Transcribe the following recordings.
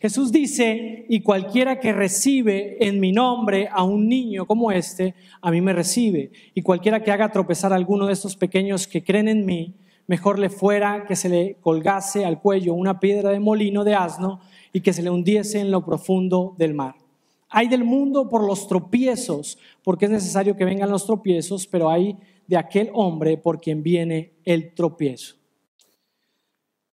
Jesús dice, y cualquiera que recibe en mi nombre a un niño como este, a mí me recibe. Y cualquiera que haga tropezar a alguno de estos pequeños que creen en mí, mejor le fuera que se le colgase al cuello una piedra de molino de asno y que se le hundiese en lo profundo del mar. Hay del mundo por los tropiezos, porque es necesario que vengan los tropiezos, pero hay de aquel hombre por quien viene el tropiezo.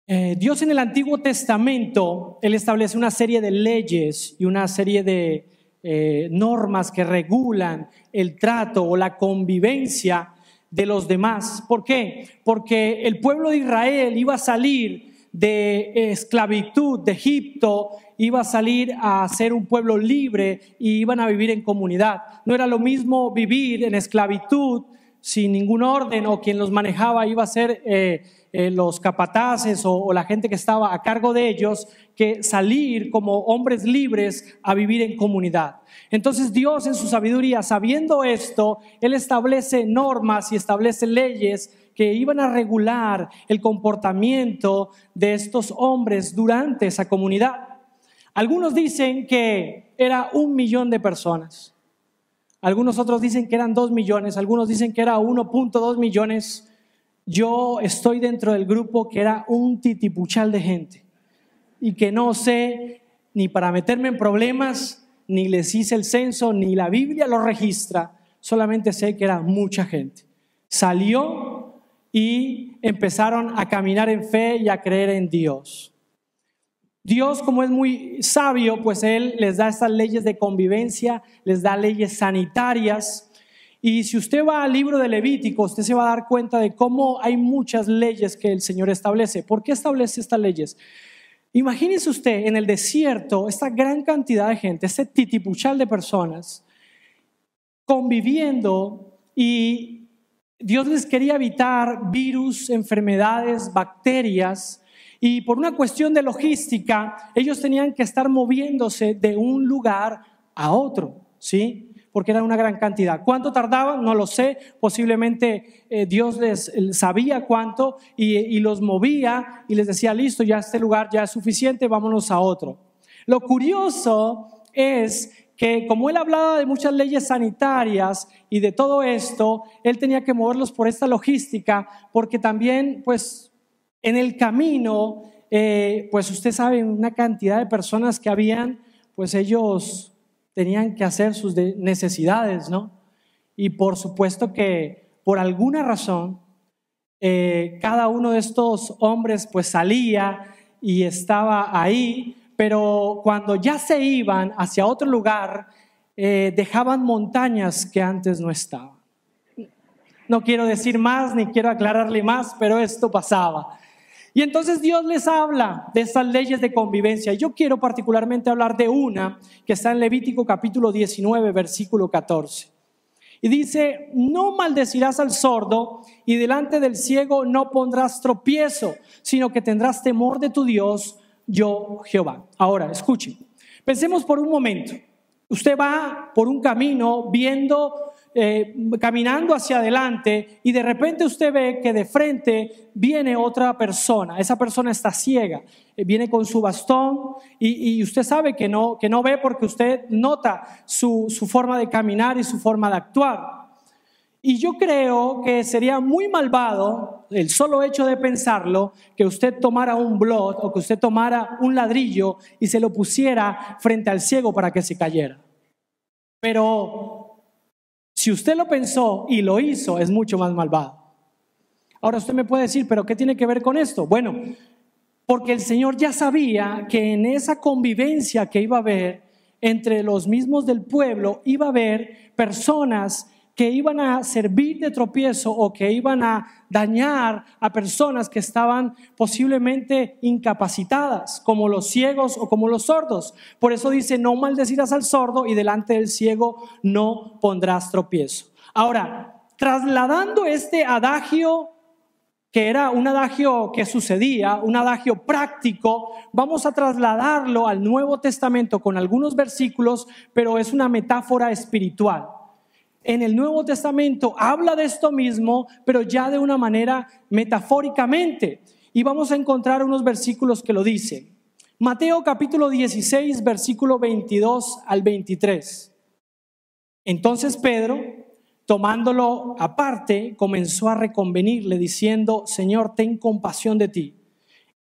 Eh, Dios en el Antiguo Testamento, Él establece una serie de leyes y una serie de eh, normas que regulan el trato o la convivencia de los demás. ¿Por qué? Porque el pueblo de Israel iba a salir de esclavitud de Egipto, iba a salir a ser un pueblo libre y iban a vivir en comunidad. No era lo mismo vivir en esclavitud sin ningún orden o quien los manejaba iba a ser... Eh, eh, los capataces o, o la gente que estaba a cargo de ellos que salir como hombres libres a vivir en comunidad. Entonces Dios en su sabiduría, sabiendo esto, Él establece normas y establece leyes que iban a regular el comportamiento de estos hombres durante esa comunidad. Algunos dicen que era un millón de personas, algunos otros dicen que eran dos millones, algunos dicen que era 1.2 millones, yo estoy dentro del grupo que era un titipuchal de gente y que no sé ni para meterme en problemas, ni les hice el censo, ni la Biblia lo registra, solamente sé que era mucha gente. Salió y empezaron a caminar en fe y a creer en Dios. Dios, como es muy sabio, pues Él les da estas leyes de convivencia, les da leyes sanitarias, y si usted va al libro de Levítico, usted se va a dar cuenta de cómo hay muchas leyes que el Señor establece. ¿Por qué establece estas leyes? Imagínese usted en el desierto esta gran cantidad de gente, este titipuchal de personas conviviendo y Dios les quería evitar virus, enfermedades, bacterias. Y por una cuestión de logística, ellos tenían que estar moviéndose de un lugar a otro, ¿sí? porque era una gran cantidad. ¿Cuánto tardaban? No lo sé. Posiblemente eh, Dios les eh, sabía cuánto y, los movía y les decía, listo, ya este lugar ya es suficiente, vámonos a otro. Lo curioso es que como él hablaba de muchas leyes sanitarias y de todo esto, él tenía que moverlos por esta logística, porque también, pues, en el camino, eh, pues usted sabe, una cantidad de personas que habían, pues ellos tenían que hacer sus necesidades, ¿no? Y por supuesto que por alguna razón, eh, cada uno de estos hombres pues salía y estaba ahí, pero cuando ya se iban hacia otro lugar, eh, dejaban montañas que antes no estaban. No quiero decir más ni quiero aclararle más, pero esto pasaba. Y entonces Dios les habla de estas leyes de convivencia. Yo quiero particularmente hablar de una que está en Levítico capítulo 19, versículo 14. Y dice, no maldecirás al sordo y delante del ciego no pondrás tropiezo, sino que tendrás temor de tu Dios, yo Jehová. Ahora, escuchen, pensemos por un momento. Usted va por un camino viendo eh, caminando hacia adelante y de repente usted ve que de frente viene otra persona, esa persona está ciega, eh, viene con su bastón y, usted sabe que no, que no ve porque usted nota su, su forma de caminar y su forma de actuar. Y yo creo que sería muy malvado el solo hecho de pensarlo, que usted tomara un blot o que usted tomara un ladrillo y se lo pusiera frente al ciego para que se cayera. Pero si usted lo pensó y lo hizo, es mucho más malvado. Ahora usted me puede decir, pero ¿qué tiene que ver con esto? Bueno, porque el Señor ya sabía que en esa convivencia que iba a haber entre los mismos del pueblo, iba a haber personas que iban a servir de tropiezo o que iban a dañar a personas que estaban posiblemente incapacitadas, como los ciegos o como los sordos. Por eso dice, no maldecidas al sordo y delante del ciego no pondrás tropiezo. Ahora, trasladando este adagio que era un adagio que sucedía, un adagio práctico, vamos a trasladarlo al Nuevo Testamento con algunos versículos, pero es una metáfora espiritual en el Nuevo Testamento habla de esto mismo, pero ya de una manera metafóricamente. Y vamos a encontrar unos versículos que lo dicen. Mateo capítulo 16, versículo 22 al 23. Entonces Pedro, tomándolo aparte, comenzó a reconvenirle, diciendo, Señor, ten compasión de ti.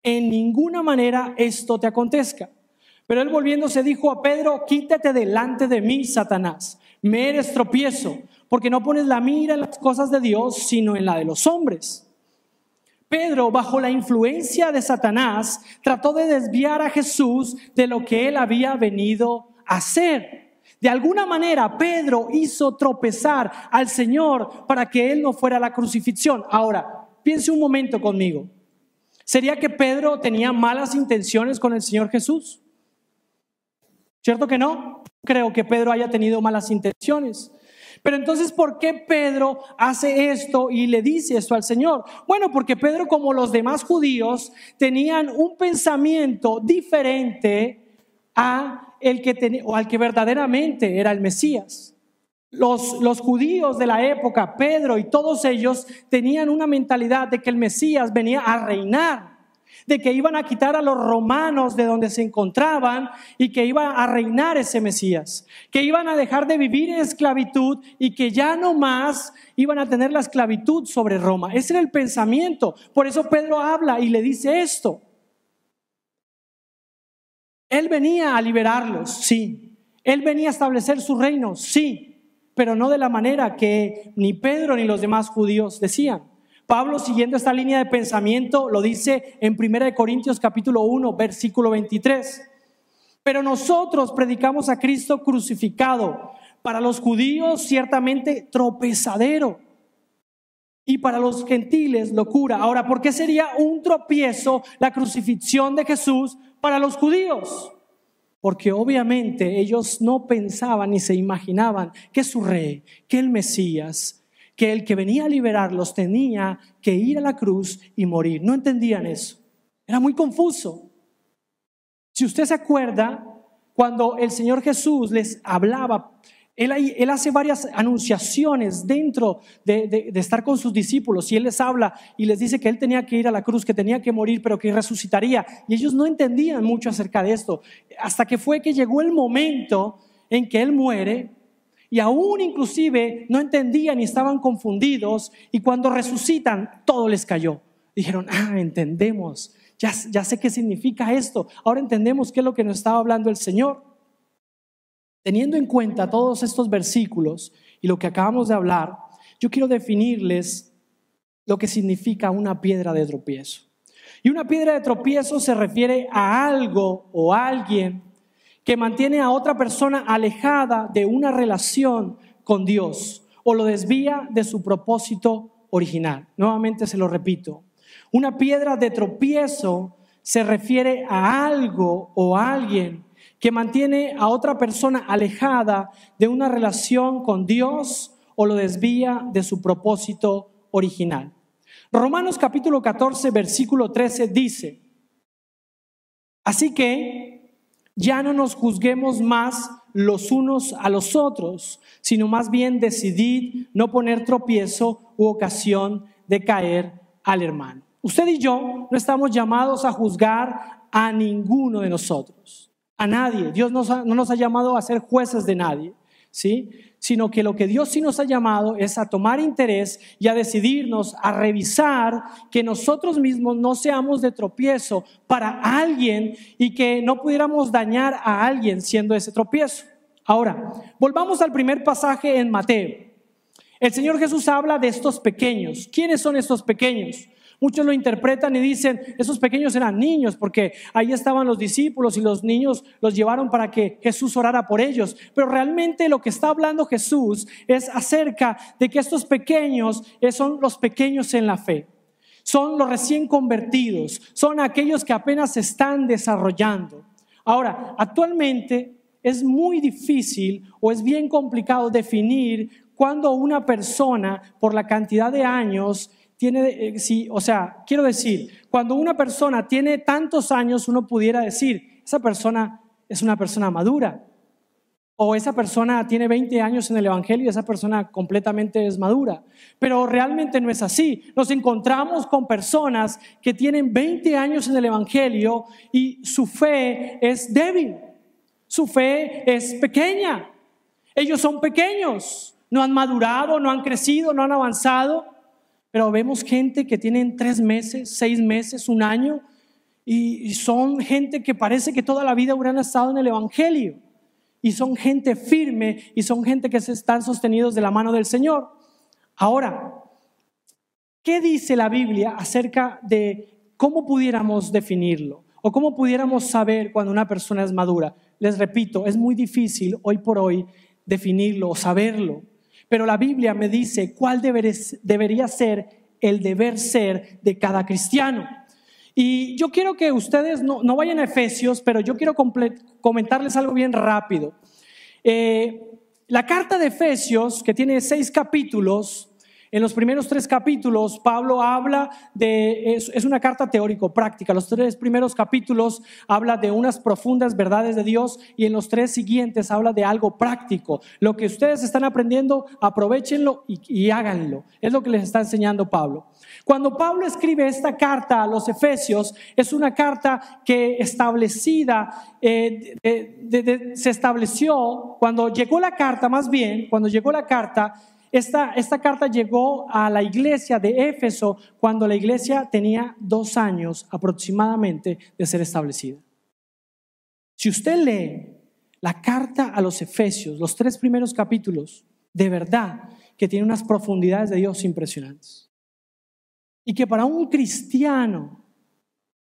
En ninguna manera esto te acontezca. Pero él volviéndose dijo a Pedro, quítate delante de mí, Satanás me eres tropiezo, porque no pones la mira en las cosas de Dios, sino en la de los hombres. Pedro, bajo la influencia de Satanás, trató de desviar a Jesús de lo que él había venido a hacer. De alguna manera, Pedro hizo tropezar al Señor para que él no fuera a la crucifixión. Ahora, piense un momento conmigo. ¿Sería que Pedro tenía malas intenciones con el Señor Jesús? ¿Cierto que no? creo que Pedro haya tenido malas intenciones. Pero entonces, ¿por qué Pedro hace esto y le dice esto al Señor? Bueno, porque Pedro, como los demás judíos, tenían un pensamiento diferente a el que o al que verdaderamente era el Mesías. Los, los, judíos de la época, Pedro y todos ellos, tenían una mentalidad de que el Mesías venía a reinar de que iban a quitar a los romanos de donde se encontraban y que iba a reinar ese Mesías, que iban a dejar de vivir en esclavitud y que ya no más iban a tener la esclavitud sobre Roma. Ese era el pensamiento. Por eso Pedro habla y le dice esto. Él venía a liberarlos, sí. Él venía a establecer su reino, sí, pero no de la manera que ni Pedro ni los demás judíos decían. Pablo, siguiendo esta línea de pensamiento, lo dice en 1 Corintios capítulo 1, versículo 23. Pero nosotros predicamos a Cristo crucificado, para los judíos ciertamente tropezadero y para los gentiles locura. Ahora, ¿por qué sería un tropiezo la crucifixión de Jesús para los judíos? Porque obviamente ellos no pensaban ni se imaginaban que su rey, que el Mesías, que el que venía a liberarlos tenía que ir a la cruz y morir. No entendían eso. Era muy confuso. Si usted se acuerda, cuando el Señor Jesús les hablaba, él, hace varias anunciaciones dentro de, de estar con sus discípulos y Él les habla y les dice que Él tenía que ir a la cruz, que tenía que morir, pero que resucitaría. Y ellos no entendían mucho acerca de esto, hasta que fue que llegó el momento en que Él muere y aún inclusive no entendían y estaban confundidos y cuando resucitan todo les cayó. Dijeron, ah, entendemos, ya, ya sé qué significa esto, ahora entendemos qué es lo que nos estaba hablando el Señor. Teniendo en cuenta todos estos versículos y lo que acabamos de hablar, yo quiero definirles lo que significa una piedra de tropiezo. Y una piedra de tropiezo se refiere a algo o a alguien que mantiene a otra persona alejada de una relación con Dios o lo desvía de su propósito original. Nuevamente se lo repito. Una piedra de tropiezo se refiere a algo o a alguien que mantiene a otra persona alejada de una relación con Dios o lo desvía de su propósito original. Romanos capítulo 14, versículo 13 dice, así que ya no nos juzguemos más los unos a los otros, sino más bien decidid no poner tropiezo u ocasión de caer al hermano. Usted y yo no estamos llamados a juzgar a ninguno de nosotros, a nadie. Dios no nos ha llamado a ser jueces de nadie, ¿sí? sino que lo que Dios sí nos ha llamado es a tomar interés y a decidirnos, a revisar que nosotros mismos no seamos de tropiezo para alguien y que no pudiéramos dañar a alguien siendo ese tropiezo. Ahora, volvamos al primer pasaje en Mateo. El Señor Jesús habla de estos pequeños. ¿Quiénes son estos pequeños? Muchos lo interpretan y dicen, esos pequeños eran niños, porque ahí estaban los discípulos y los niños los llevaron para que Jesús orara por ellos. Pero realmente lo que está hablando Jesús es acerca de que estos pequeños son los pequeños en la fe. Son los recién convertidos, son aquellos que apenas se están desarrollando. Ahora, actualmente es muy difícil o es bien complicado definir cuándo una persona, por la cantidad de años eh, si, o sea, quiero decir, cuando una persona tiene tantos años, uno pudiera decir, esa persona es una persona madura, o esa persona tiene 20 años en el Evangelio y esa persona completamente es madura. Pero realmente no es así. Nos encontramos con personas que tienen 20 años en el Evangelio y su fe es débil, su fe es pequeña. Ellos son pequeños, no han madurado, no han crecido, no han avanzado. Pero vemos gente que tienen tres meses, seis meses, un año, y, son gente que parece que toda la vida hubieran estado en el Evangelio. Y son gente firme y son gente que se están sostenidos de la mano del Señor. Ahora, ¿qué dice la Biblia acerca de cómo pudiéramos definirlo? ¿O cómo pudiéramos saber cuando una persona es madura? Les repito, es muy difícil hoy por hoy definirlo o saberlo pero la Biblia me dice cuál debería ser el deber ser de cada cristiano. Y yo quiero que ustedes no, vayan a Efesios, pero yo quiero comentarles algo bien rápido. Eh, la carta de Efesios, que tiene seis capítulos, en los primeros tres capítulos, Pablo habla de, es, una carta teórico-práctica, los tres primeros capítulos habla de unas profundas verdades de Dios y en los tres siguientes habla de algo práctico. Lo que ustedes están aprendiendo, aprovechenlo y, háganlo. Es lo que les está enseñando Pablo. Cuando Pablo escribe esta carta a los Efesios, es una carta que establecida, eh, se estableció, cuando llegó la carta, más bien, cuando llegó la carta, esta, carta llegó a la iglesia de Éfeso cuando la iglesia tenía dos años aproximadamente de ser establecida. Si usted lee la carta a los Efesios, los tres primeros capítulos, de verdad que tiene unas profundidades de Dios impresionantes. Y que para un cristiano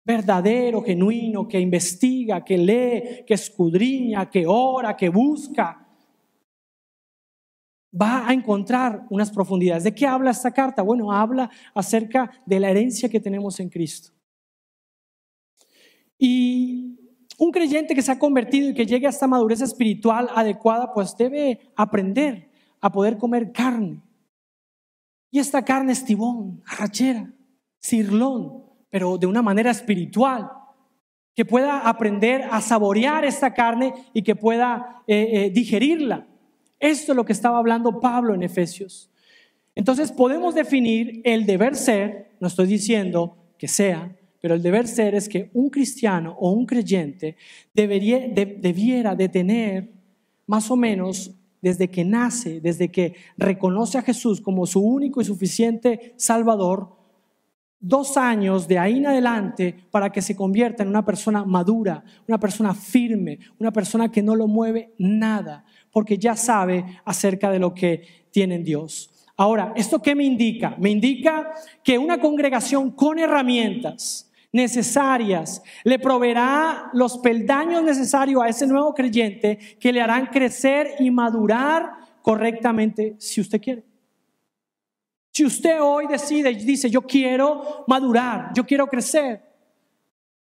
verdadero, genuino, que investiga, que lee, que escudriña, que ora, que busca, va a encontrar unas profundidades. ¿De qué habla esta carta? Bueno, habla acerca de la herencia que tenemos en Cristo. Y un creyente que se ha convertido y que llegue a esta madurez espiritual adecuada, pues debe aprender a poder comer carne. Y esta carne es tibón, arrachera, cirlón, pero de una manera espiritual, que pueda aprender a saborear esta carne y que pueda eh, eh, digerirla esto es lo que estaba hablando Pablo en Efesios. Entonces podemos definir el deber ser, no estoy diciendo que sea, pero el deber ser es que un cristiano o un creyente debiera de tener más o menos desde que nace, desde que reconoce a Jesús como su único y suficiente Salvador, dos años de ahí en adelante para que se convierta en una persona madura, una persona firme, una persona que no lo mueve nada, porque ya sabe acerca de lo que tiene en Dios. Ahora, ¿esto qué me indica? Me indica que una congregación con herramientas necesarias le proveerá los peldaños necesarios a ese nuevo creyente que le harán crecer y madurar correctamente si usted quiere. Si usted hoy decide y dice, yo quiero madurar, yo quiero crecer,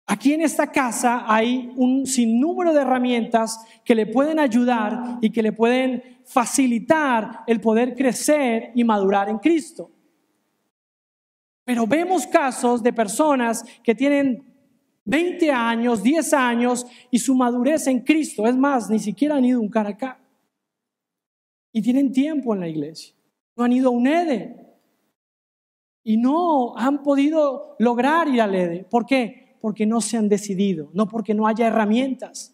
Aquí en esta casa hay un sinnúmero de herramientas que le pueden ayudar y que le pueden facilitar el poder crecer y madurar en Cristo. Pero vemos casos de personas que tienen 20 años, 10 años y su madurez en Cristo, es más, ni siquiera han ido un caracá. Y tienen tiempo en la iglesia. No han ido a un EDE. Y no han podido lograr ir al EDE. ¿Por qué? porque no se han decidido, no porque no haya herramientas.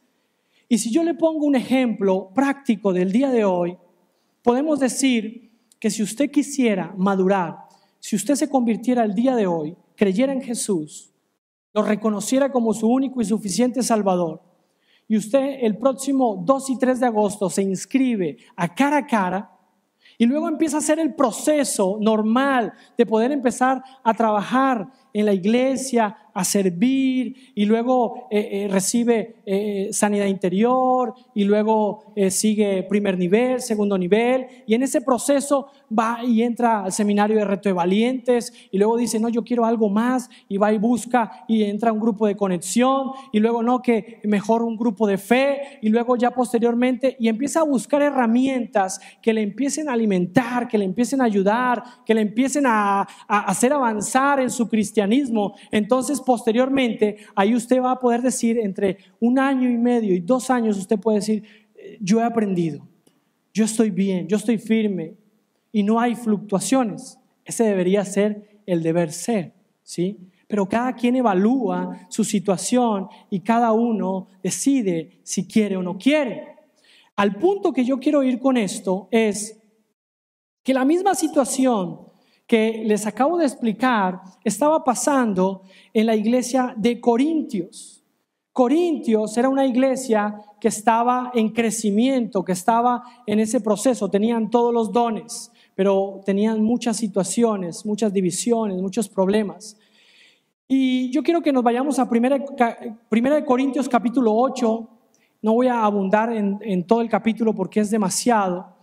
Y si yo le pongo un ejemplo práctico del día de hoy, podemos decir que si usted quisiera madurar, si usted se convirtiera el día de hoy, creyera en Jesús, lo reconociera como su único y suficiente Salvador, y usted el próximo 2 y 3 de agosto se inscribe a cara a cara, y luego empieza a hacer el proceso normal de poder empezar a trabajar en la iglesia, a servir y luego eh, eh, recibe eh, sanidad interior y luego sigue primer nivel, segundo nivel y en ese proceso va y entra al seminario de reto de valientes y luego dice, no, yo quiero algo más y va y busca y entra a un grupo de conexión y luego no, que mejor un grupo de fe y luego ya posteriormente y empieza a buscar herramientas que le empiecen a alimentar, que le empiecen a ayudar, que le empiecen a, a hacer avanzar en su cristianismo. Entonces posteriormente ahí usted va a poder decir entre un año y medio y dos años usted puede decir, eh, yo he aprendido. Yo estoy bien, yo estoy firme, y no hay fluctuaciones. Ese debería ser el deber ser, ¿sí? Pero cada quien evalúa su situación y cada uno decide si quiere o no quiere. Al punto que yo quiero ir con esto es que la misma situación que les acabo de explicar estaba pasando en la iglesia de Corintios. Corintios era una iglesia que estaba en crecimiento, que estaba en ese proceso, tenían todos los dones pero tenían muchas situaciones, muchas divisiones, muchos problemas. Y yo quiero que nos vayamos a 1 Corintios capítulo 8. No voy a abundar en, en todo el capítulo porque es demasiado,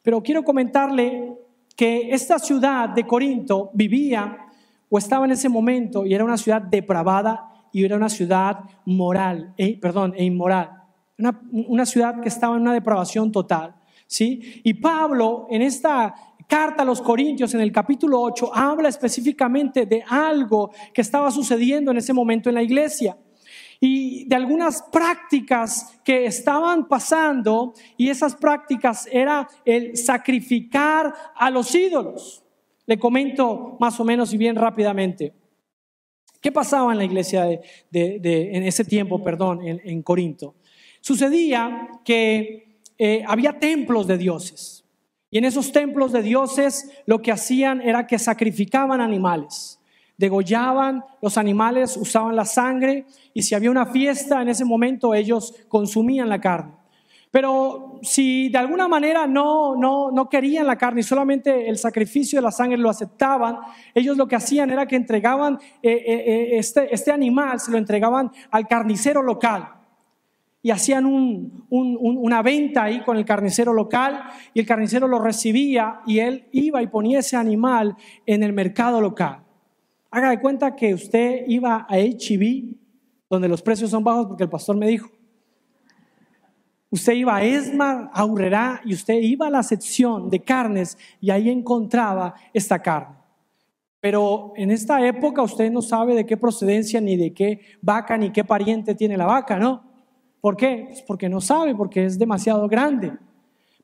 pero quiero comentarle que esta ciudad de Corinto vivía o estaba en ese momento y era una ciudad depravada y era una ciudad moral, eh, perdón, e inmoral. Una, una, ciudad que estaba en una depravación total. ¿sí? Y Pablo, en esta, carta a los Corintios en el capítulo 8 habla específicamente de algo que estaba sucediendo en ese momento en la iglesia y de algunas prácticas que estaban pasando y esas prácticas era el sacrificar a los ídolos. Le comento más o menos y bien rápidamente. ¿Qué pasaba en la iglesia en ese tiempo, perdón, en, Corinto? Sucedía que eh, había templos de dioses. Y en esos templos de dioses lo que hacían era que sacrificaban animales, degollaban los animales, usaban la sangre y si había una fiesta en ese momento ellos consumían la carne. Pero si de alguna manera no, querían la carne y solamente el sacrificio de la sangre lo aceptaban, ellos lo que hacían era que entregaban eh, eh, eh, este, este animal, se lo entregaban al carnicero local y hacían una venta ahí con el carnicero local y el carnicero lo recibía y él iba y ponía ese animal en el mercado local. Haga de cuenta que usted iba a HB, e donde los precios son bajos porque el pastor me dijo. Usted iba a Esma, a y usted iba a la sección de carnes y ahí encontraba esta carne. Pero en esta época usted no sabe de qué procedencia, ni de qué vaca, ni qué pariente tiene la vaca, ¿no? ¿Por qué? Pues porque no sabe, porque es demasiado grande.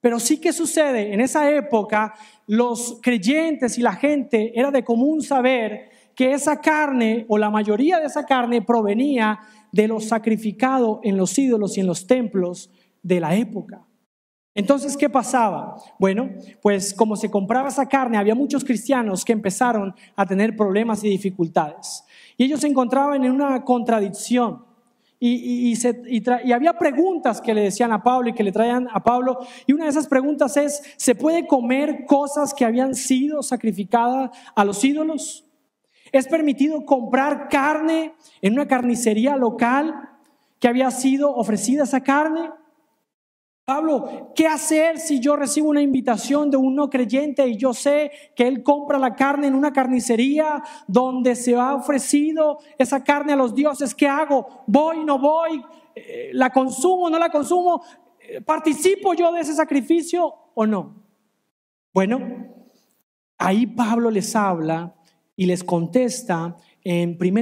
Pero sí que sucede, en esa época los creyentes y la gente era de común saber que esa carne o la mayoría de esa carne provenía de lo sacrificado en los ídolos y en los templos de la época. Entonces, ¿qué pasaba? Bueno, pues como se compraba esa carne, había muchos cristianos que empezaron a tener problemas y dificultades. Y ellos se encontraban en una contradicción. Y, había preguntas que le decían a Pablo y que le traían a Pablo. Y una de esas preguntas es, ¿se puede comer cosas que habían sido sacrificadas a los ídolos? ¿Es permitido comprar carne en una carnicería local que había sido ofrecida esa carne? Pablo, ¿qué hacer si yo recibo una invitación de un no creyente y yo sé que él compra la carne en una carnicería donde se ha ofrecido esa carne a los dioses? ¿Qué hago? ¿Voy, no voy? Eh, ¿La consumo, no la consumo? Eh, ¿Participo yo de ese sacrificio o no? Bueno, ahí Pablo les habla y les contesta en 1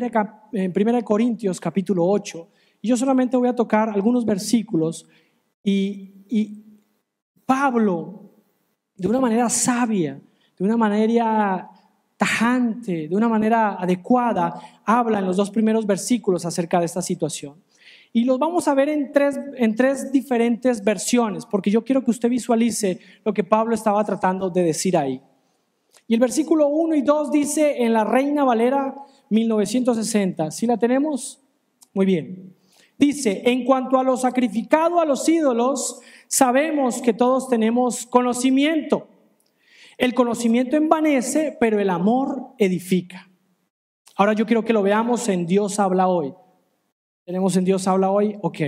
en primera Corintios capítulo 8. Y yo solamente voy a tocar algunos versículos y y Pablo, de una manera sabia, de una manera tajante, de una manera adecuada, habla en los dos primeros versículos acerca de esta situación. Y los vamos a ver en tres, diferentes versiones, porque yo quiero que usted visualice lo que Pablo estaba tratando de decir ahí. Y el versículo 1 y 2 dice en la Reina Valera 1960. Si la tenemos? Muy bien. Dice, en cuanto a lo sacrificado a los ídolos, sabemos que todos tenemos conocimiento. El conocimiento envanece, pero el amor edifica. Ahora yo quiero que lo veamos en Dios habla hoy. ¿Tenemos en Dios habla hoy? Ok.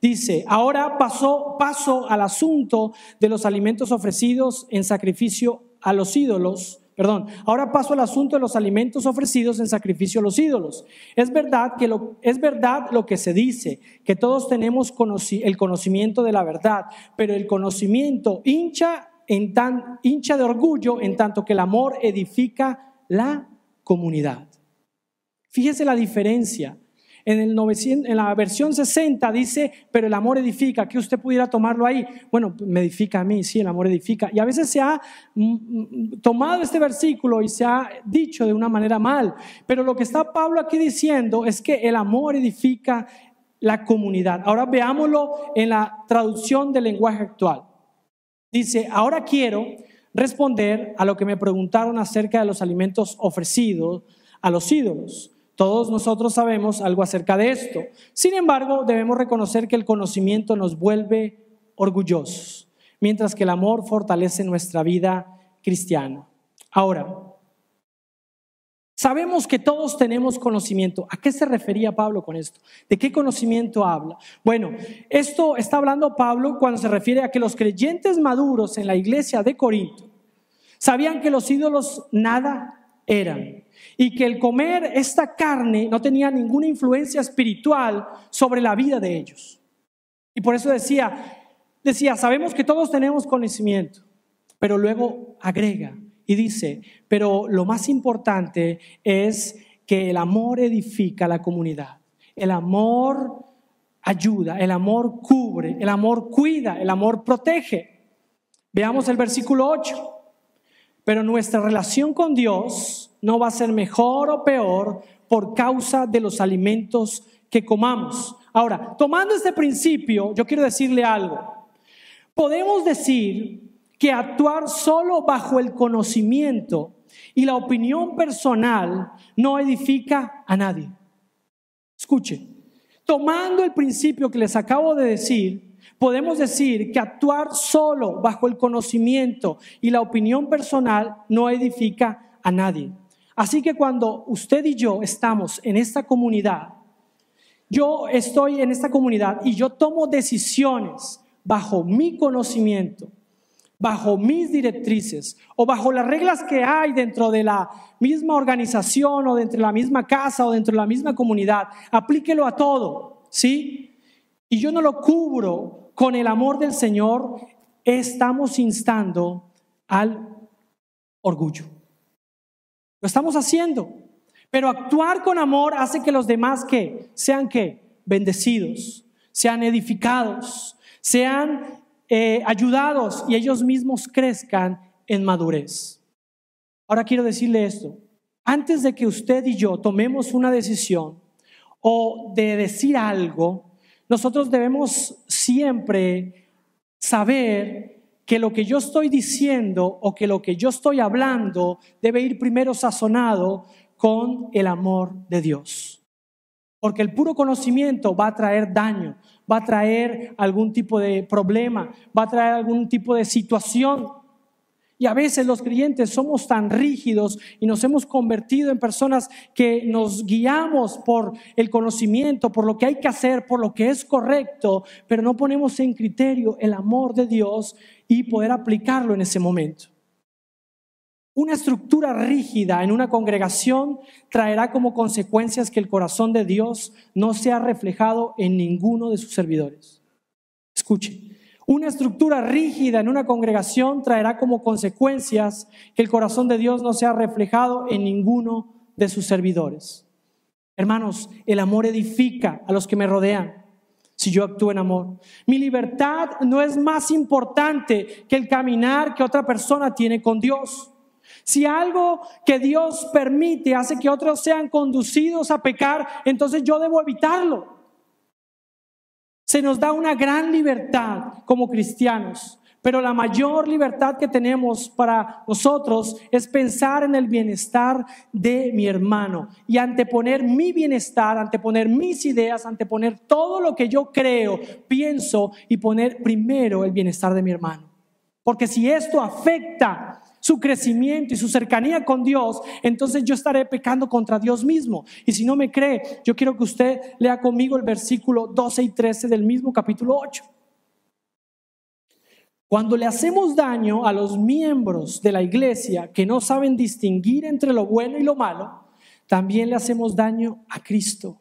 Dice, ahora paso, paso al asunto de los alimentos ofrecidos en sacrificio a los ídolos Perdón. Ahora paso al asunto de los alimentos ofrecidos en sacrificio a los ídolos. Es verdad que lo, es verdad lo que se dice, que todos tenemos el conocimiento de la verdad, pero el conocimiento hincha en tan hincha de orgullo en tanto que el amor edifica la comunidad. Fíjese la diferencia en, la versión 60 dice, pero el amor edifica, que usted pudiera tomarlo ahí. Bueno, me edifica a mí, sí, el amor edifica. Y a veces se ha mm, mm, tomado este versículo y se ha dicho de una manera mal, pero lo que está Pablo aquí diciendo es que el amor edifica la comunidad. Ahora veámoslo en la traducción del lenguaje actual. Dice, ahora quiero responder a lo que me preguntaron acerca de los alimentos ofrecidos a los ídolos. Todos nosotros sabemos algo acerca de esto. Sin embargo, debemos reconocer que el conocimiento nos vuelve orgullosos, mientras que el amor fortalece nuestra vida cristiana. Ahora, Sabemos que todos tenemos conocimiento. ¿A qué se refería Pablo con esto? ¿De qué conocimiento habla? Bueno, esto está hablando Pablo cuando se refiere a que los creyentes maduros en la iglesia de Corinto sabían que los ídolos nada eran. Y que el comer esta carne no tenía ninguna influencia espiritual sobre la vida de ellos. Y por eso decía, decía, sabemos que todos tenemos conocimiento, pero luego agrega y dice, pero lo más importante es que el amor edifica la comunidad. El amor ayuda, el amor cubre, el amor cuida, el amor protege. Veamos el versículo 8. Pero nuestra relación con Dios no va a ser mejor o peor por causa de los alimentos que comamos. Ahora, tomando este principio, yo quiero decirle algo. Podemos decir que actuar solo bajo el conocimiento y la opinión personal no edifica a nadie. Escuche, tomando el principio que les acabo de decir, podemos decir que actuar solo bajo el conocimiento y la opinión personal no edifica a nadie. Así que cuando usted y yo estamos en esta comunidad, yo estoy en esta comunidad y yo tomo decisiones bajo mi conocimiento, bajo mis directrices o bajo las reglas que hay dentro de la misma organización o dentro de la misma casa o dentro de la misma comunidad, aplíquelo a todo, ¿sí? Y yo no lo cubro con el amor del Señor estamos instando al orgullo. Lo estamos haciendo. Pero actuar con amor hace que los demás que sean que bendecidos, sean edificados, sean eh, ayudados y ellos mismos crezcan en madurez. Ahora quiero decirle esto. Antes de que usted y yo tomemos una decisión o de decir algo, nosotros debemos siempre saber que lo que yo estoy diciendo o que lo que yo estoy hablando debe ir primero sazonado con el amor de Dios. Porque el puro conocimiento va a traer daño, va a traer algún tipo de problema, va a traer algún tipo de situación y a veces los creyentes somos tan rígidos y nos hemos convertido en personas que nos guiamos por el conocimiento, por lo que hay que hacer, por lo que es correcto, pero no ponemos en criterio el amor de Dios y poder aplicarlo en ese momento. Una estructura rígida en una congregación traerá como consecuencias que el corazón de Dios no sea reflejado en ninguno de sus servidores. Escuchen. Una estructura rígida en una congregación traerá como consecuencias que el corazón de Dios no sea reflejado en ninguno de sus servidores. Hermanos, el amor edifica a los que me rodean si yo actúo en amor. Mi libertad no es más importante que el caminar que otra persona tiene con Dios. Si algo que Dios permite hace que otros sean conducidos a pecar, entonces yo debo evitarlo. Se nos da una gran libertad como cristianos, pero la mayor libertad que tenemos para nosotros es pensar en el bienestar de mi hermano y anteponer mi bienestar, anteponer mis ideas, anteponer todo lo que yo creo, pienso y poner primero el bienestar de mi hermano. Porque si esto afecta su crecimiento y su cercanía con Dios, entonces yo estaré pecando contra Dios mismo. Y si no me cree, yo quiero que usted lea conmigo el versículo 12 y 13 del mismo capítulo 8. Cuando le hacemos daño a los miembros de la iglesia que no saben distinguir entre lo bueno y lo malo, también le hacemos daño a Cristo.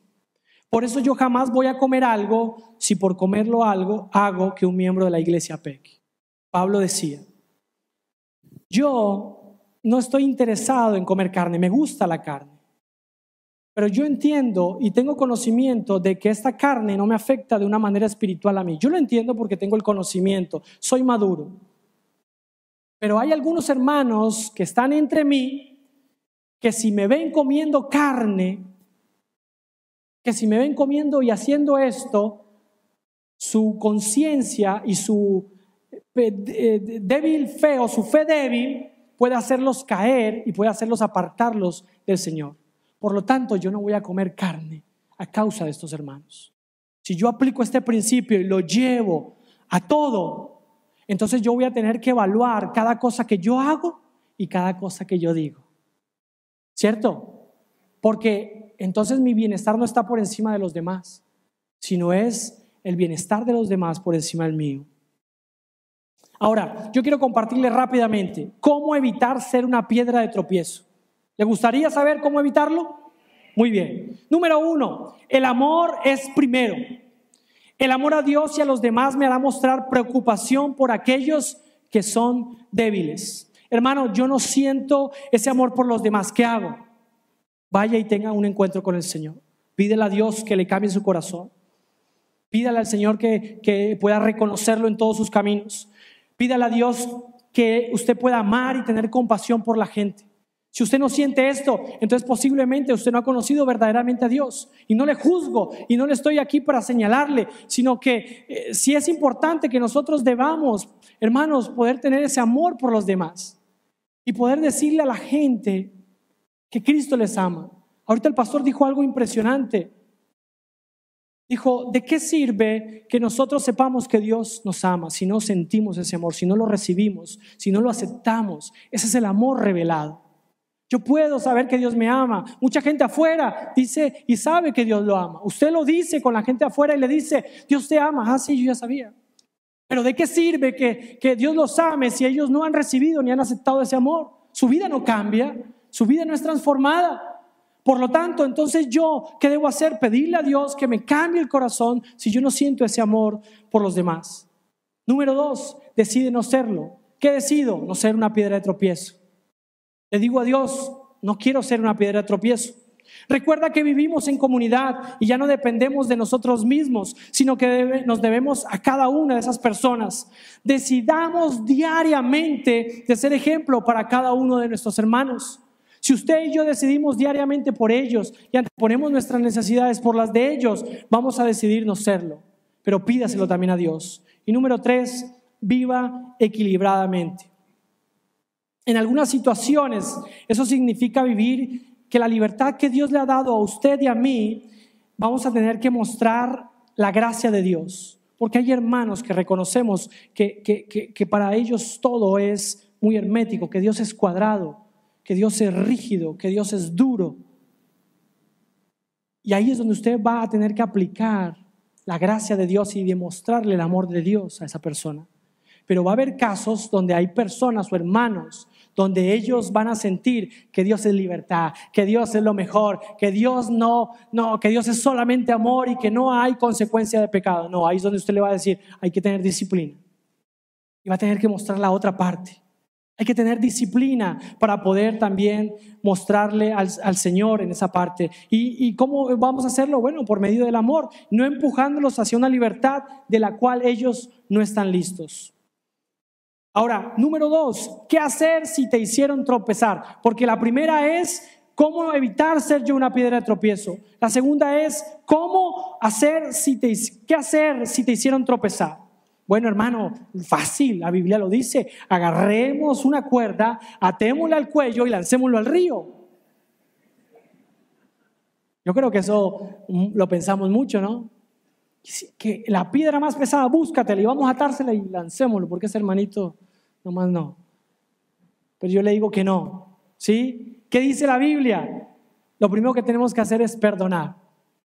Por eso yo jamás voy a comer algo si por comerlo algo hago que un miembro de la iglesia peque. Pablo decía, yo no estoy interesado en comer carne, me gusta la carne. Pero yo entiendo y tengo conocimiento de que esta carne no me afecta de una manera espiritual a mí. Yo lo entiendo porque tengo el conocimiento, soy maduro. Pero hay algunos hermanos que están entre mí que si me ven comiendo carne, que si me ven comiendo y haciendo esto, su conciencia y su eh, débil fe o su fe débil puede hacerlos caer y puede hacerlos apartarlos del Señor. Por lo tanto, yo no voy a comer carne a causa de estos hermanos. Si yo aplico este principio y lo llevo a todo, entonces yo voy a tener que evaluar cada cosa que yo hago y cada cosa que yo digo. ¿Cierto? Porque entonces mi bienestar no está por encima de los demás, sino es el bienestar de los demás por encima del mío. Ahora, yo quiero compartirles rápidamente cómo evitar ser una piedra de tropiezo. ¿Le gustaría saber cómo evitarlo? Muy bien. Número uno, el amor es primero. El amor a Dios y a los demás me hará mostrar preocupación por aquellos que son débiles. Hermano, yo no siento ese amor por los demás. ¿Qué hago? Vaya y tenga un encuentro con el Señor. Pídele a Dios que le cambie su corazón. Pídale al Señor que, que pueda reconocerlo en todos sus caminos. Pídale a Dios que usted pueda amar y tener compasión por la gente. Si usted no siente esto, entonces posiblemente usted no ha conocido verdaderamente a Dios. Y no le juzgo y no le estoy aquí para señalarle, sino que eh, sí si es importante que nosotros debamos, hermanos, poder tener ese amor por los demás y poder decirle a la gente que Cristo les ama. Ahorita el pastor dijo algo impresionante. Dijo, ¿de qué sirve que nosotros sepamos que Dios nos ama si no sentimos ese amor, si no lo recibimos, si no lo aceptamos? Ese es el amor revelado. Yo puedo saber que Dios me ama. Mucha gente afuera dice y sabe que Dios lo ama. Usted lo dice con la gente afuera y le dice, Dios te ama. Ah, sí, yo ya sabía. Pero ¿de qué sirve que, que Dios los ame si ellos no han recibido ni han aceptado ese amor? Su vida no cambia, su vida no es transformada. Por lo tanto, entonces yo, ¿qué debo hacer? Pedirle a Dios que me cambie el corazón si yo no siento ese amor por los demás. Número dos, decide no serlo. ¿Qué decido? No ser una piedra de tropiezo. Le digo a Dios, no quiero ser una piedra de tropiezo. Recuerda que vivimos en comunidad y ya no dependemos de nosotros mismos, sino que nos debemos a cada una de esas personas. Decidamos diariamente de ser ejemplo para cada uno de nuestros hermanos. Si usted y yo decidimos diariamente por ellos y anteponemos nuestras necesidades por las de ellos, vamos a decidirnos serlo. Pero pídaselo también a Dios. Y número tres, viva equilibradamente. En algunas situaciones eso significa vivir que la libertad que Dios le ha dado a usted y a mí, vamos a tener que mostrar la gracia de Dios. Porque hay hermanos que reconocemos que, que para ellos todo es muy hermético, que Dios es cuadrado que Dios es rígido, que Dios es duro. Y ahí es donde usted va a tener que aplicar la gracia de Dios y demostrarle el amor de Dios a esa persona. Pero va a haber casos donde hay personas o hermanos donde ellos van a sentir que Dios es libertad, que Dios es lo mejor, que Dios no, no, que Dios es solamente amor y que no hay consecuencia de pecado. No, ahí es donde usted le va a decir, hay que tener disciplina. Y va a tener que mostrar la otra parte. Hay que tener disciplina para poder también mostrarle al, Señor en esa parte. ¿Y, cómo vamos a hacerlo? Bueno, por medio del amor, no empujándolos hacia una libertad de la cual ellos no están listos. Ahora, número dos, ¿qué hacer si te hicieron tropezar? Porque la primera es cómo evitar ser yo una piedra de tropiezo. La segunda es cómo hacer si te, qué hacer si te hicieron tropezar. Bueno, hermano, fácil, la Biblia lo dice. Agarremos una cuerda, atémosla al cuello y lancémoslo al río. Yo creo que eso mm, lo pensamos mucho, ¿no? Que la piedra más pesada, búscatela y vamos a atársela y lancémoslo, porque ese hermanito nomás no. Pero yo le digo que no, ¿sí? ¿Qué dice la Biblia? Lo primero que tenemos que hacer es perdonar.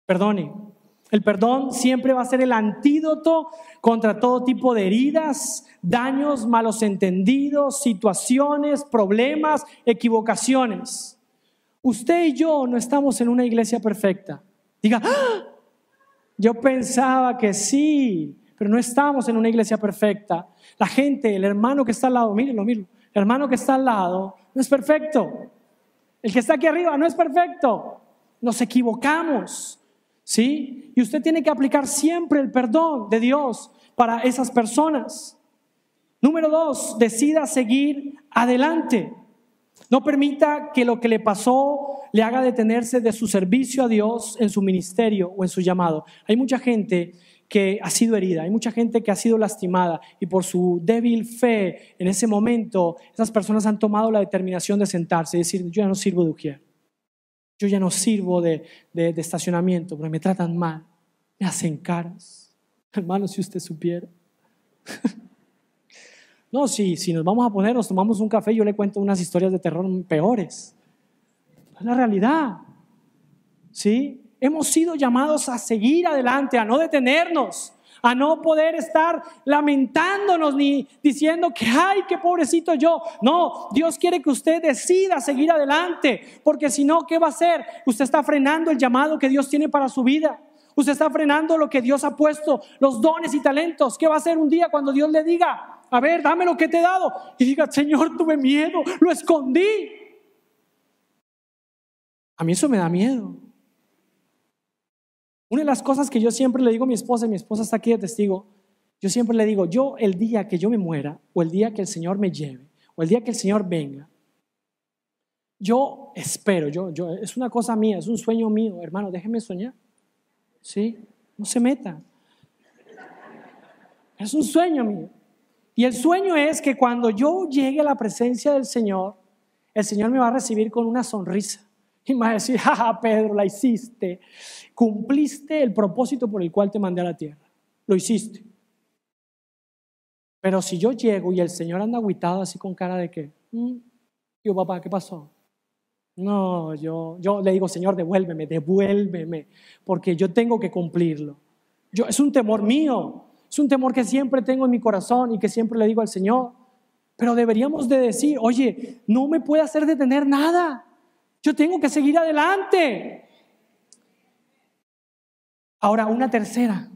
Perdone, el perdón siempre va a ser el antídoto contra todo tipo de heridas, daños, malos entendidos, situaciones, problemas, equivocaciones. Usted y yo no estamos en una iglesia perfecta. Diga, ¡Ah! yo pensaba que sí, pero no estamos en una iglesia perfecta. La gente, el hermano que está al lado, mírenlo, mírenlo, el hermano que está al lado no es perfecto. El que está aquí arriba no es perfecto. Nos equivocamos. ¿Sí? Y usted tiene que aplicar siempre el perdón de Dios para esas personas. Número dos, decida seguir adelante. No permita que lo que le pasó le haga detenerse de su servicio a Dios en su ministerio o en su llamado. Hay mucha gente que ha sido herida, hay mucha gente que ha sido lastimada y por su débil fe en ese momento, esas personas han tomado la determinación de sentarse y decir, yo ya no sirvo de ujier. Yo ya no sirvo de, estacionamiento porque me tratan mal, me hacen caras. Hermano, si usted supiera. No, si, si nos vamos a poner, nos tomamos un café, yo le cuento unas historias de terror peores. Es la realidad. ¿Sí? Hemos sido llamados a seguir adelante, a no detenernos, a no poder estar lamentándonos ni diciendo que, ay, qué pobrecito yo. No, Dios quiere que usted decida seguir adelante, porque si no, ¿qué va a hacer? Usted está frenando el llamado que Dios tiene para su vida. Usted está frenando lo que Dios ha puesto, los dones y talentos. ¿Qué va a hacer un día cuando Dios le diga, a ver, dame lo que te he dado? Y diga, Señor, tuve miedo, lo escondí. A mí eso me da miedo. Una de las cosas que yo siempre le digo a mi esposa, y mi esposa está aquí de testigo, yo siempre le digo, yo el día que yo me muera, o el día que el Señor me lleve, o el día que el Señor venga, yo espero, yo, yo, es una cosa mía, es un sueño mío, hermano, déjeme soñar. ¿Sí? No se meta. Es un sueño mío. Y el sueño es que cuando yo llegue a la presencia del Señor, el Señor me va a recibir con una sonrisa. Y a decir, jaja, Pedro, la hiciste. Cumpliste el propósito por el cual te mandé a la tierra. Lo hiciste. Pero si yo llego y el Señor anda aguitado así con cara de que, mm, yo papá, ¿qué pasó? No, yo, yo le digo, Señor, devuélveme, devuélveme, porque yo tengo que cumplirlo. Yo, es un temor mío, es un temor que siempre tengo en mi corazón y que siempre le digo al Señor. Pero deberíamos de decir, oye, no me puede hacer detener nada. Yo tengo que seguir adelante. Ahora, una tercera.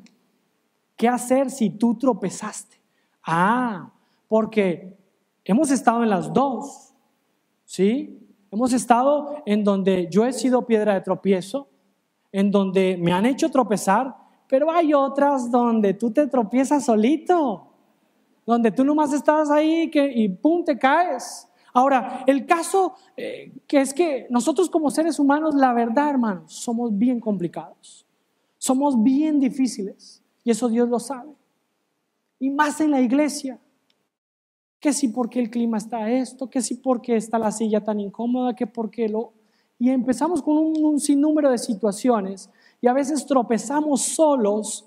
¿Qué hacer si tú tropezaste? Ah, porque hemos estado en las dos, ¿sí? Hemos estado en donde yo he sido piedra de tropiezo, en donde me han hecho tropezar, pero hay otras donde tú te tropiezas solito, donde tú nomás estás ahí y pum, te caes. Ahora, el caso eh, que es que nosotros como seres humanos, la verdad, hermanos, somos bien complicados. Somos bien difíciles. Y eso Dios lo sabe. Y más en la iglesia. Que si porque el clima está esto, que si porque está la silla tan incómoda, que porque lo... Y empezamos con un sinnúmero de situaciones y a veces tropezamos solos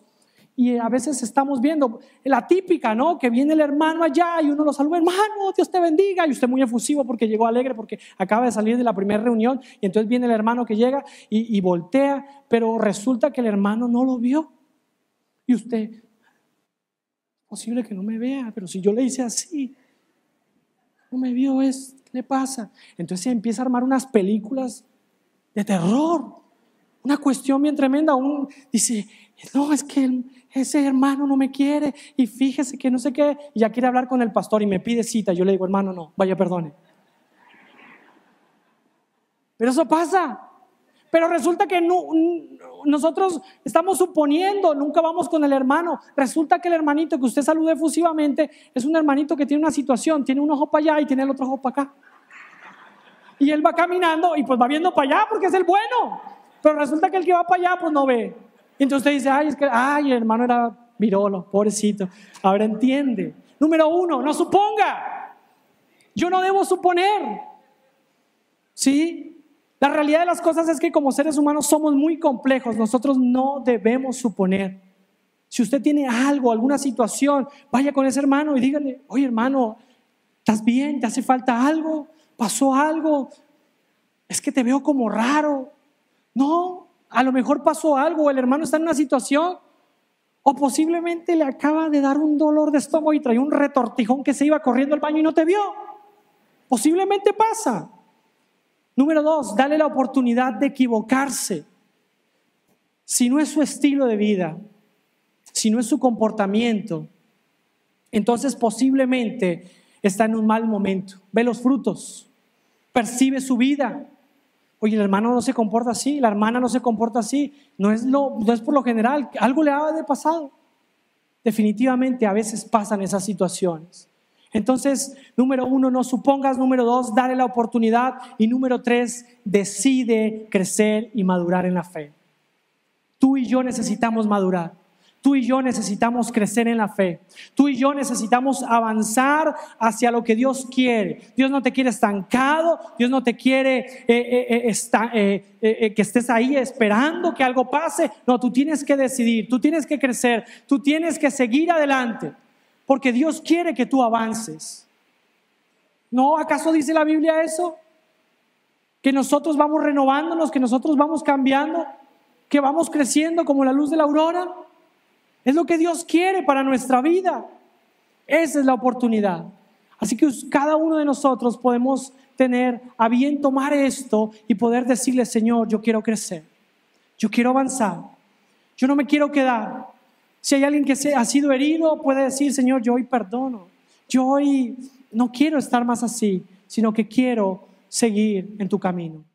y a veces estamos viendo la típica, ¿no? Que viene el hermano allá y uno lo saluda, hermano, Dios te bendiga, y usted muy efusivo porque llegó alegre, porque acaba de salir de la primera reunión, y entonces viene el hermano que llega y, y voltea, pero resulta que el hermano no lo vio. Y usted, posible que no me vea, pero si yo le hice así, no me vio, es, ¿qué le pasa? Entonces se empieza a armar unas películas de terror una cuestión bien tremenda. Un, dice, no, es que ese hermano no me quiere y fíjese que no sé qué. ya quiere hablar con el pastor y me pide cita. Yo le digo, hermano, no, vaya, perdone. Pero eso pasa. Pero resulta que nosotros estamos suponiendo, nunca vamos con el hermano. Resulta que el hermanito que usted saluda efusivamente es un hermanito que tiene una situación, tiene un ojo para allá y tiene el otro ojo para acá. Y él va caminando y pues va viendo para allá porque es el bueno. Pero resulta que el que va para allá, pues no ve. entonces usted dice, ay, es que, ay, el hermano era mirolo, pobrecito. Ahora entiende. Número uno, no suponga. Yo no debo suponer. ¿Sí? La realidad de las cosas es que como seres humanos somos muy complejos. Nosotros no debemos suponer. Si usted tiene algo, alguna situación, vaya con ese hermano y dígale, oye hermano, ¿estás bien? ¿Te hace falta algo? ¿Pasó algo? Es que te veo como raro. No, a lo mejor pasó algo, el hermano está en una situación, o posiblemente le acaba de dar un dolor de estómago y trae un retortijón que se iba corriendo al baño y no te vio. Posiblemente pasa. Número dos, dale la oportunidad de equivocarse. Si no es su estilo de vida, si no es su comportamiento, entonces posiblemente está en un mal momento. Ve los frutos, percibe su vida, oye, el hermano no se comporta así, la hermana no se comporta así, no es, no es por lo general, algo le ha de pasado. Definitivamente a veces pasan esas situaciones. Entonces, número uno, no supongas, número dos, dale la oportunidad y número tres, decide crecer y madurar en la fe. Tú y yo necesitamos madurar. Tú y yo necesitamos crecer en la fe. Tú y yo necesitamos avanzar hacia lo que Dios quiere. Dios no te quiere estancado, Dios no te quiere eh, eh, eh, que estés ahí esperando que algo pase. No, tú tienes que decidir, tú tienes que crecer, tú tienes que seguir adelante, porque Dios quiere que tú avances. ¿No acaso dice la Biblia eso? Que nosotros vamos renovándonos, que nosotros vamos cambiando, que vamos creciendo como la luz de la aurora. Es lo que Dios quiere para nuestra vida. Esa es la oportunidad. Así que cada uno de nosotros podemos tener a bien tomar esto y poder decirle, Señor, yo quiero crecer, yo quiero avanzar, yo no me quiero quedar. Si hay alguien que ha sido herido, puede decir, Señor, yo hoy perdono, yo hoy no quiero estar más así, sino que quiero seguir en tu camino.